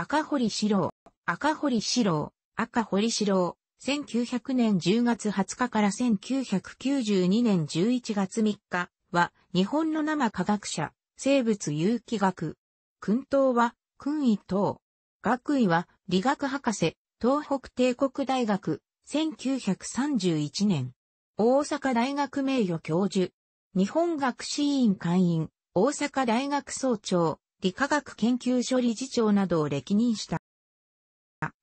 赤堀四郎、赤堀四郎、赤堀四郎、1900年10月20日から1992年11月3日は、日本の生科学者、生物有機学。訓東は、訓位等。学位は、理学博士、東北帝国大学、1931年。大阪大学名誉教授。日本学士院会員、大阪大学総長、理化学研究所理事長などを歴任した。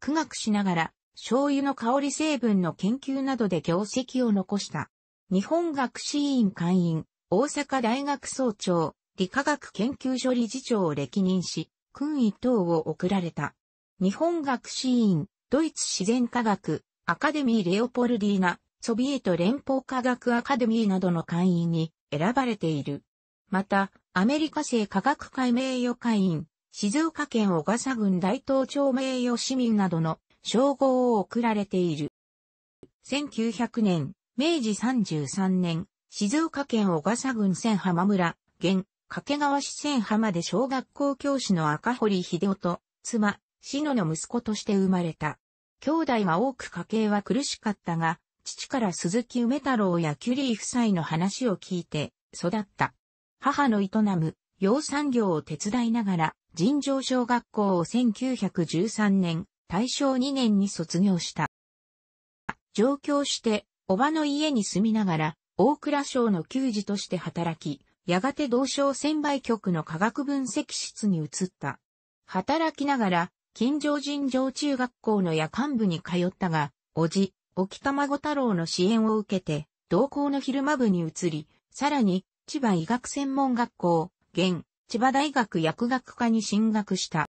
苦学しながら、醤油の香り成分の研究などで業績を残した。日本学士院会員、大阪大学総長、理化学研究所理事長を歴任し、勲位等を贈られた。日本学士院、ドイツ自然科学、アカデミーレオポルディーナ、ソビエト連邦科学アカデミーなどの会員に選ばれている。また、アメリカ製科学会名誉会員、静岡県小笠郡大東町名誉市民などの称号を贈られている。1900年、明治33年、静岡県小笠郡千浜村、現、掛川市千浜で小学校教師の赤堀秀夫と、妻、篠の息子として生まれた。兄弟は多く家計は苦しかったが、父から鈴木梅太郎やキュリー夫妻の話を聞いて育った。母の営む養蚕業を手伝いながら、尋常小学校を1913年、大正2年に卒業した。上京して、おばの家に住みながら、大倉省の給仕として働き、やがて同省専売局の科学分析室に移った。働きながら、近城尋常中学校の夜間部に通ったが、おじ、沖玉子太郎の支援を受けて、同校の昼間部に移り、さらに、千葉医学専門学校、現、千葉大学薬学科に進学した。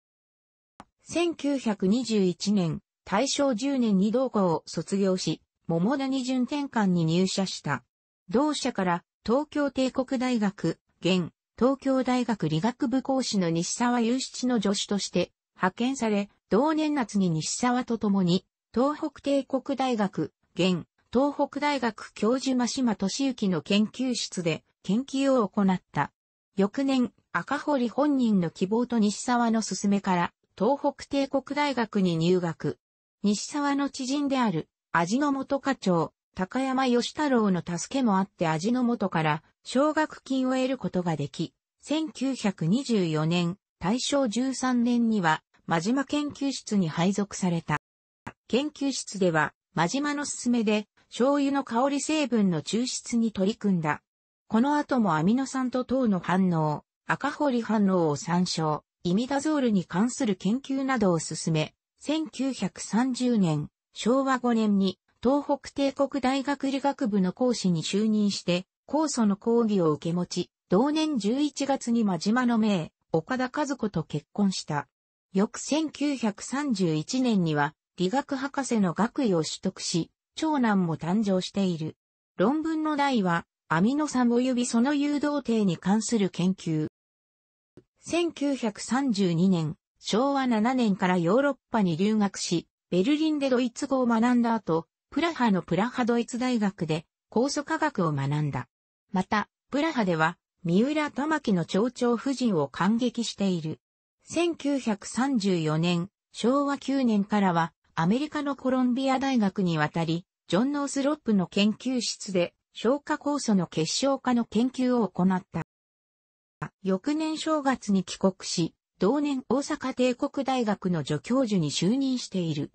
1921年、大正10年に同校を卒業し、桃谷順転換に入社した。同社から東京帝国大学、現、東京大学理学部講師の西沢雄七の助手として派遣され、同年夏に西沢と共に、東北帝国大学、現、東北大学教授真島敏之の研究室で、研究を行った。翌年、赤堀本人の希望と西沢の勧めから、東北帝国大学に入学。西沢の知人である、味の元課長、高山義太郎の助けもあって味の元から奨学金を得ることができ、1924年、大正13年には、真島研究室に配属された。研究室では、真島の勧めで、醤油の香り成分の抽出に取り組んだ。この後もアミノ酸と糖の反応、赤堀反応を参照、イミダゾールに関する研究などを進め、1930年、昭和5年に東北帝国大学理学部の講師に就任して、酵素の講義を受け持ち、同年11月に真島の名、岡田和子と結婚した。翌1931年には、理学博士の学位を取得し、長男も誕生している。論文の題は、アミノ酸及びその誘導体に関する研究。1932年、昭和7年からヨーロッパに留学し、ベルリンでドイツ語を学んだ後、プラハのプラハドイツ大学で酵素科学を学んだ。また、プラハでは、三浦玉木の町長夫人を感激している。1934年、昭和9年からは、アメリカのコロンビア大学に渡り、ジョン・ノースロップの研究室で消化酵素の結晶化の研究を行った。翌年正月に帰国し、同年大阪帝国大学の助教授に就任している。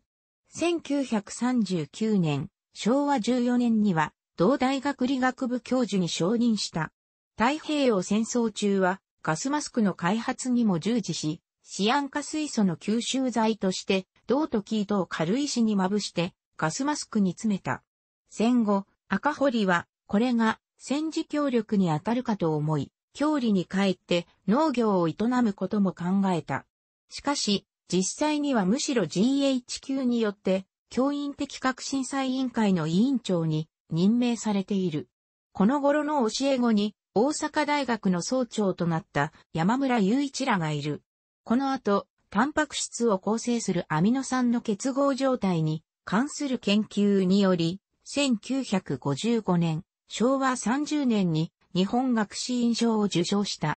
1939年、昭和14年には、同大学理学部教授に承認した。太平洋戦争中は、ガスマスクの開発にも従事し、シアン化水素の吸収剤として、銅とキー糸を軽石にまぶして、ガスマスクに詰めた。戦後、赤堀は、これが戦時協力に当たるかと思い、郷里に帰って農業を営むことも考えた。しかし、実際にはむしろ GHQ によって、教員的革新祭委員会の委員長に任命されている。この頃の教え子に、大阪大学の総長となった山村雄一らがいる。この後、タンパク質を構成するアミノ酸の結合状態に関する研究により、1955年、昭和30年に日本学士院賞を受賞した。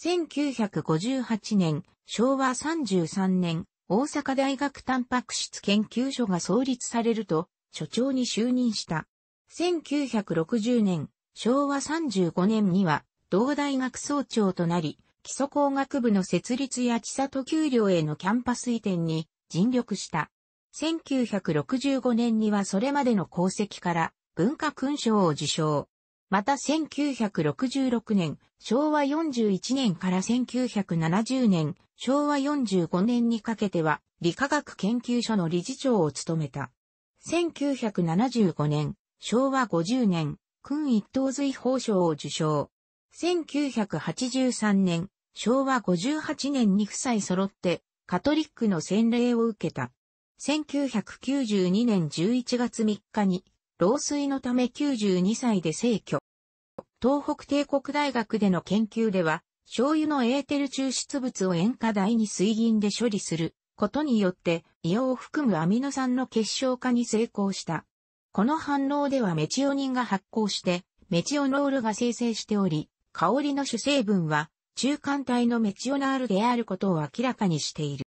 1958年、昭和33年、大阪大学タンパク質研究所が創立されると、所長に就任した。1960年、昭和35年には、同大学総長となり、基礎工学部の設立や地里給料へのキャンパス移転に尽力した。1965年にはそれまでの功績から文化勲章を受賞。また1966年、昭和41年から1970年、昭和45年にかけては理化学研究所の理事長を務めた。1975年、昭和50年、君一等随法賞を受賞。1983年、昭和58年に夫妻揃って、カトリックの洗礼を受けた。1992年11月3日に、老衰のため92歳で逝去。東北帝国大学での研究では、醤油のエーテル抽出物を塩化台に水銀で処理することによって、硫黄を含むアミノ酸の結晶化に成功した。この反応ではメチオニンが発酵して、メチオノールが生成しており、香りの主成分は中間体のメチオナールであることを明らかにしている。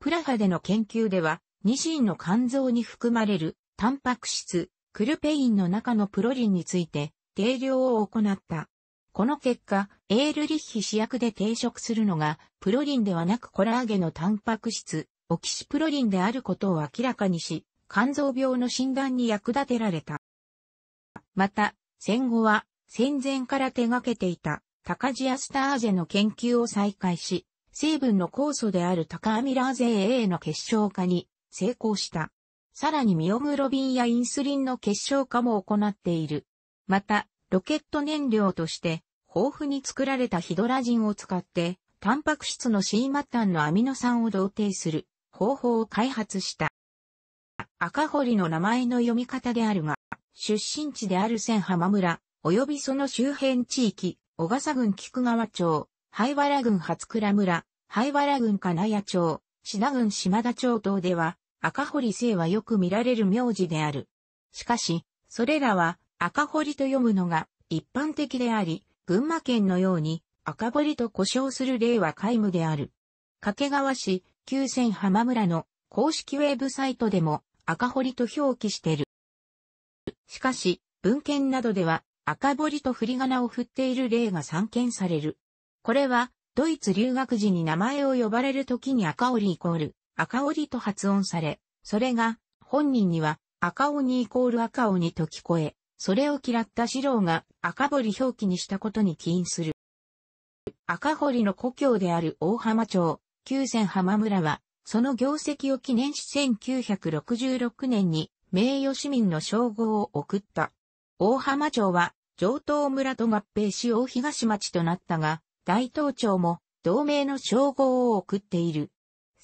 プラハでの研究では、ニシンの肝臓に含まれる、タンパク質、クルペインの中のプロリンについて、定量を行った。この結果、エールリッヒ試薬で定食するのが、プロリンではなくコラーゲのタンパク質、オキシプロリンであることを明らかにし、肝臓病の診断に役立てられた。また、戦後は、戦前から手掛けていた、高地アスターゼの研究を再開し、成分の酵素であるタカアミラーゼ AA の結晶化に成功した。さらにミオグロビンやインスリンの結晶化も行っている。また、ロケット燃料として豊富に作られたヒドラジンを使って、タンパク質の C タンのアミノ酸を同定する方法を開発した。赤堀の名前の読み方であるが、出身地である千浜村、及びその周辺地域、小笠郡菊川町、灰原郡初倉村、灰原郡金谷町、品郡島田町等では、赤堀姓はよく見られる名字である。しかし、それらは赤堀と読むのが一般的であり、群馬県のように赤堀と呼称する例は皆無である。掛川市、旧線浜村の公式ウェブサイトでも赤堀と表記している。しかし、文献などでは赤堀と振り仮名を振っている例が散見される。これは、ドイツ留学時に名前を呼ばれる時に赤折イコール、赤折と発音され、それが、本人には、赤鬼イコール赤鬼と聞こえ、それを嫌った四郎が赤堀表記にしたことに起因する。赤堀の故郷である大浜町、九仙浜村は、その業績を記念し1966年に名誉市民の称号を送った。大浜町は上東村と合併し大東町となったが、大東町も同盟の称号を送っている。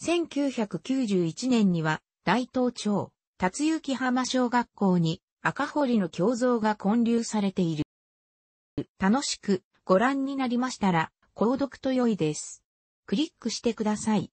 1991年には大東町、辰行浜小学校に赤堀の胸像が建立されている。楽しくご覧になりましたら、購読と良いです。クリックしてください。